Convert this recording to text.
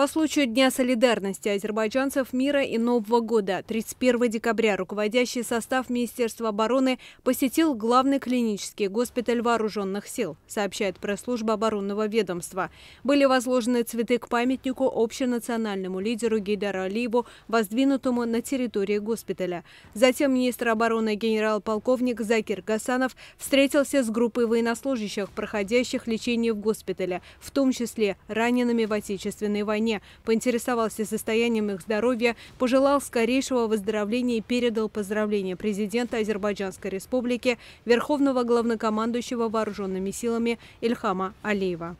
По случаю Дня солидарности азербайджанцев мира и Нового года 31 декабря руководящий состав Министерства обороны посетил главный клинический госпиталь вооруженных сил, сообщает пресс-служба оборонного ведомства. Были возложены цветы к памятнику общенациональному лидеру Гейдару Алиеву, воздвинутому на территории госпиталя. Затем министр обороны генерал-полковник Закир Гасанов встретился с группой военнослужащих, проходящих лечение в госпитале, в том числе ранеными в Отечественной войне стране. Поинтересовался состоянием их здоровья, пожелал скорейшего выздоровления и передал поздравления президента Азербайджанской республики, верховного главнокомандующего вооруженными силами Ильхама Алиева.